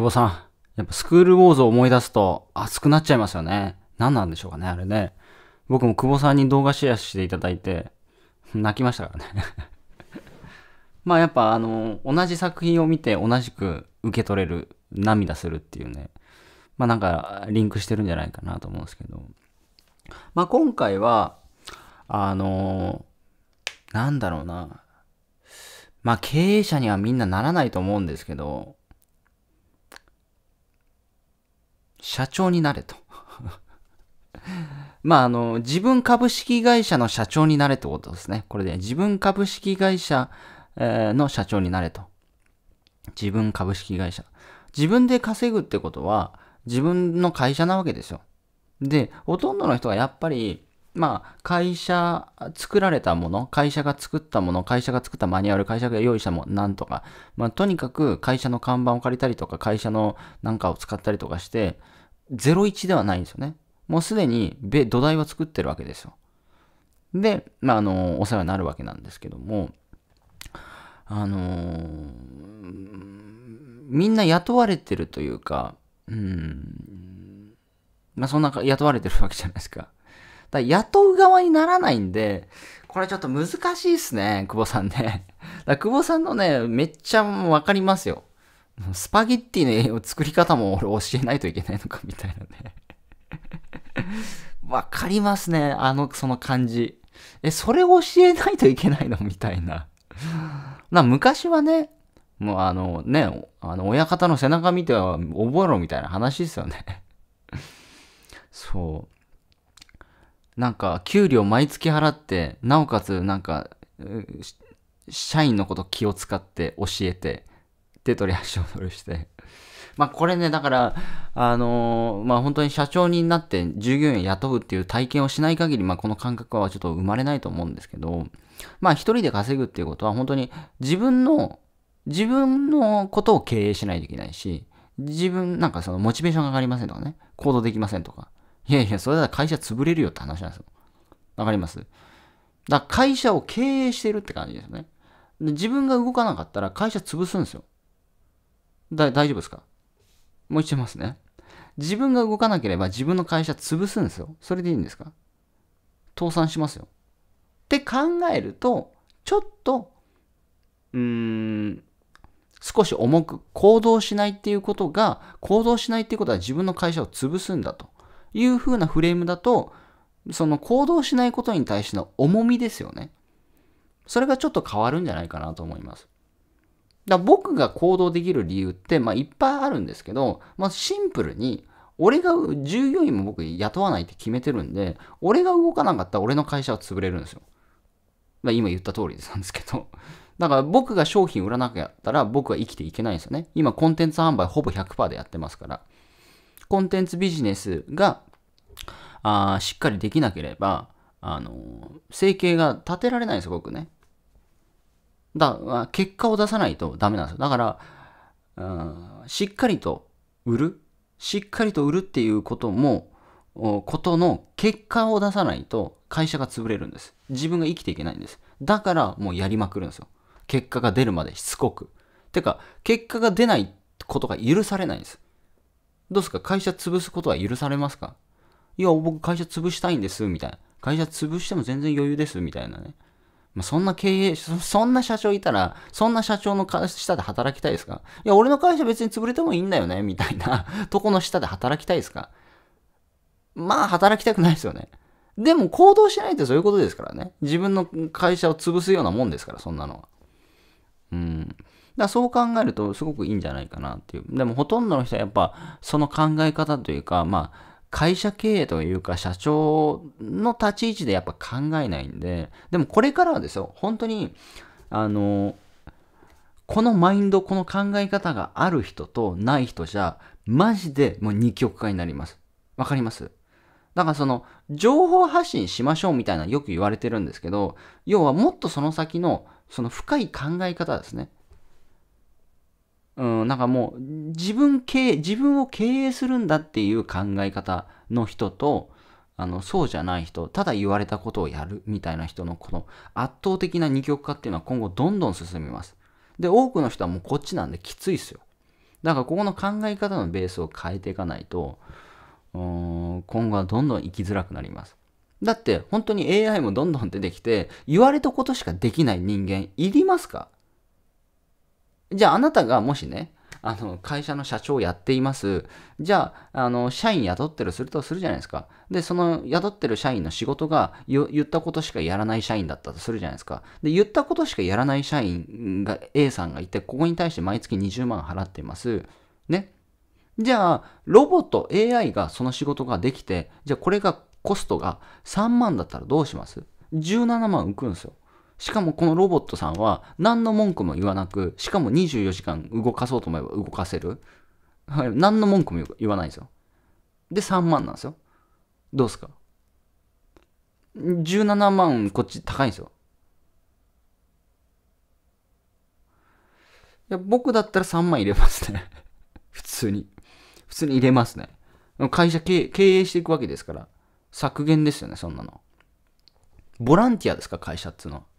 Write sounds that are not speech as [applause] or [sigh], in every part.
久保さん、やっぱスクールウォーズを思い出すと熱くなっちゃいますよね。何なんでしょうかね、あれね。僕も久保さんに動画シェアしていただいて、泣きましたからね [laughs] まあやっぱあの、同じ作品を見て同じく受け取れる、涙するっていうね。まあなんかリンクしてるんじゃないかなと思うんですけど。まあ今回は、あの、なんだろうな。まあ経営者にはみんなならないと思うんですけど、社長になれと。[laughs] まあ、あの、自分株式会社の社長になれってことですね。これで、自分株式会社の社長になれと。自分株式会社。自分で稼ぐってことは、自分の会社なわけですよ。で、ほとんどの人はやっぱり、まあ、会社、作られたもの、会社が作ったもの、会社が作ったマニュアル、会社が用意したもの、なんとか、まあ、とにかく会社の看板を借りたりとか、会社のなんかを使ったりとかして、01ではないんですよね。もうすでに土台は作ってるわけですよ。で、まあ、あの、お世話になるわけなんですけども、あのー、みんな雇われてるというか、うん、まあ、そんな雇われてるわけじゃないですか。だ雇う側にならないんで、これちょっと難しいっすね、久保さんね。[laughs] だ久保さんのね、めっちゃわかりますよ。スパゲッティの作り方も俺教えないといけないのかみたいなね。[laughs] わかりますね、あの、その感じ。え、それを教えないといけないのみたいな。な昔はね、もうあのね、あの親方の背中見ては覚えろみたいな話ですよね。[laughs] そう。なんか、給料毎月払って、なおかつ、なんか、社員のこと気を使って教えて、手取り足を取りして。まあこれね、だから、あのー、まあ本当に社長になって従業員雇うっていう体験をしない限り、まあこの感覚はちょっと生まれないと思うんですけど、まあ一人で稼ぐっていうことは本当に自分の、自分のことを経営しないといけないし、自分、なんかそのモチベーションが上がりませんとかね、行動できませんとか、いやいや、それだ会社潰れるよって話なんですよ。わかりますだから会社を経営してるって感じですね。で自分が動かなかったら会社潰すんですよ。だ、大丈夫ですかもう一度言いますね。自分が動かなければ自分の会社潰すんですよ。それでいいんですか倒産しますよ。って考えると、ちょっと、うーん、少し重く行動しないっていうことが、行動しないっていうことは自分の会社を潰すんだと。いう風なフレームだと、その行動しないことに対しての重みですよね。それがちょっと変わるんじゃないかなと思います。だ僕が行動できる理由って、まあ、いっぱいあるんですけど、まあ、シンプルに、俺が従業員も僕雇わないって決めてるんで、俺が動かなかったら俺の会社は潰れるんですよ。まあ、今言った通りなんですけど。だから僕が商品売らなかったら僕は生きていけないんですよね。今コンテンツ販売ほぼ100%でやってますから。コンテンツビジネスがあしっかりできなければ、あの生計が立てられないんです僕ね。だ結果を出さないとダメなんですよ。だから、うん、しっかりと売る、しっかりと売るっていうことも、ことの結果を出さないと会社が潰れるんです。自分が生きていけないんです。だからもうやりまくるんですよ。結果が出るまでしつこく。てか、結果が出ないことが許されないんです。どうすか会社潰すことは許されますかいや、僕会社潰したいんです、みたいな。会社潰しても全然余裕です、みたいなね。まあ、そんな経営そ、そんな社長いたら、そんな社長の下で働きたいですかいや、俺の会社別に潰れてもいいんだよね、みたいなとこの下で働きたいですかまあ、働きたくないですよね。でも行動しないってそういうことですからね。自分の会社を潰すようなもんですから、そんなのは。うん。だそう考えるとすごくいいんじゃないかなっていう。でもほとんどの人はやっぱその考え方というか、まあ会社経営というか社長の立ち位置でやっぱ考えないんで、でもこれからはですよ、本当に、あの、このマインド、この考え方がある人とない人じゃ、マジでもう二極化になります。わかりますだからその、情報発信しましょうみたいなよく言われてるんですけど、要はもっとその先の、その深い考え方ですね。うん、なんかもう自分経自分を経営するんだっていう考え方の人と、あの、そうじゃない人、ただ言われたことをやるみたいな人のこの圧倒的な二極化っていうのは今後どんどん進みます。で、多くの人はもうこっちなんできついっすよ。だからここの考え方のベースを変えていかないと、今後はどんどん生きづらくなります。だって本当に AI もどんどん出てきて、言われたことしかできない人間いりますかじゃああなたがもしね、あの、会社の社長をやっています。じゃあ、あの、社員雇ってるするとするじゃないですか。で、その雇ってる社員の仕事が言ったことしかやらない社員だったとするじゃないですか。で、言ったことしかやらない社員が A さんがいて、ここに対して毎月20万払っています。ね。じゃあ、ロボット AI がその仕事ができて、じゃあこれがコストが3万だったらどうします ?17 万浮くんですよ。しかもこのロボットさんは何の文句も言わなく、しかも24時間動かそうと思えば動かせる。はい、何の文句も言わないんですよ。で、3万なんですよ。どうすか ?17 万こっち高いんですよ。いや、僕だったら3万入れますね。[laughs] 普通に。普通に入れますね。会社経営していくわけですから。削減ですよね、そんなの。ボランティアですか、会社っつうのは。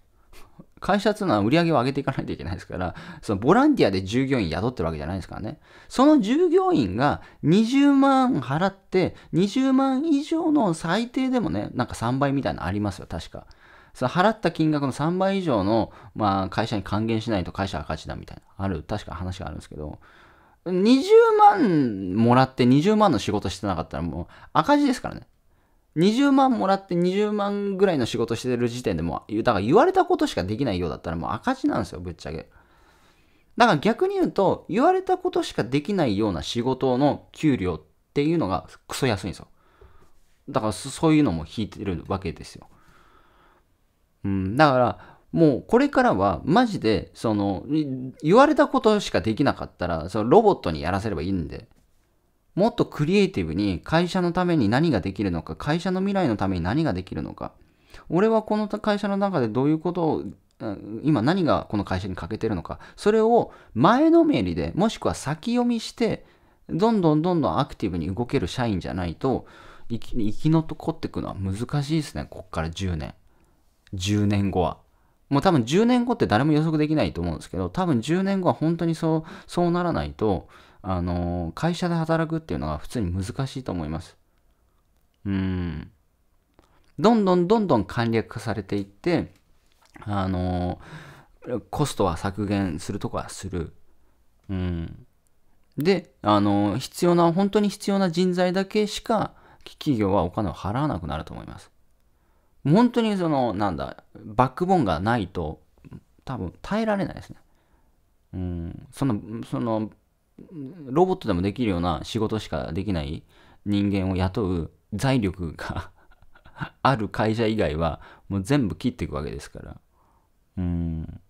会社っていうのは売り上げを上げていかないといけないですから、そのボランティアで従業員雇ってるわけじゃないですからね。その従業員が20万払って、20万以上の最低でもね、なんか3倍みたいなのありますよ、確か。そ払った金額の3倍以上の、まあ、会社に還元しないと会社赤字だみたいな、ある、確か話があるんですけど、20万もらって20万の仕事してなかったらもう赤字ですからね。20万もらって20万ぐらいの仕事してる時点でもう、だから言われたことしかできないようだったらもう赤字なんですよ、ぶっちゃけ。だから逆に言うと、言われたことしかできないような仕事の給料っていうのがクソ安いんですよ。だからそういうのも引いてるわけですよ。うん、だから、もうこれからはマジで、その、言われたことしかできなかったら、そのロボットにやらせればいいんで、もっとクリエイティブに会社のために何ができるのか、会社の未来のために何ができるのか。俺はこの会社の中でどういうことを、今何がこの会社に欠けてるのか。それを前のめりで、もしくは先読みして、どんどんどんどんアクティブに動ける社員じゃないと、生き生き残っていくのは難しいですね。こっから10年。10年後は。もう多分10年後って誰も予測できないと思うんですけど、多分10年後は本当にそう、そうならないと、あの、会社で働くっていうのは普通に難しいと思います。うん。どんどんどんどん簡略化されていって、あの、コストは削減するとこはする。うん。で、あの、必要な、本当に必要な人材だけしか、企業はお金を払わなくなると思います。本当にその、なんだ、バックボーンがないと、多分耐えられないですね。うん、その、その、ロボットでもできるような仕事しかできない人間を雇う財力が [laughs] ある会社以外はもう全部切っていくわけですから。うん。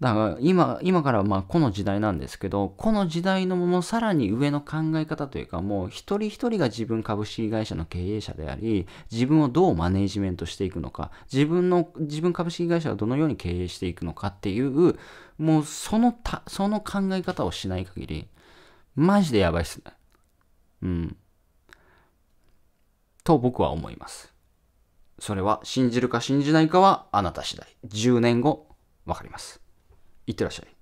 だから今、今からまあこの時代なんですけど、この時代のものさらに上の考え方というか、もう一人一人が自分株式会社の経営者であり、自分をどうマネージメントしていくのか、自分の、自分株式会社をどのように経営していくのかっていう、もうそのた、その考え方をしない限り、マジでやばいっすね。うん。と僕は思います。それは信じるか信じないかはあなた次第。10年後、わかります。いってらっしゃい。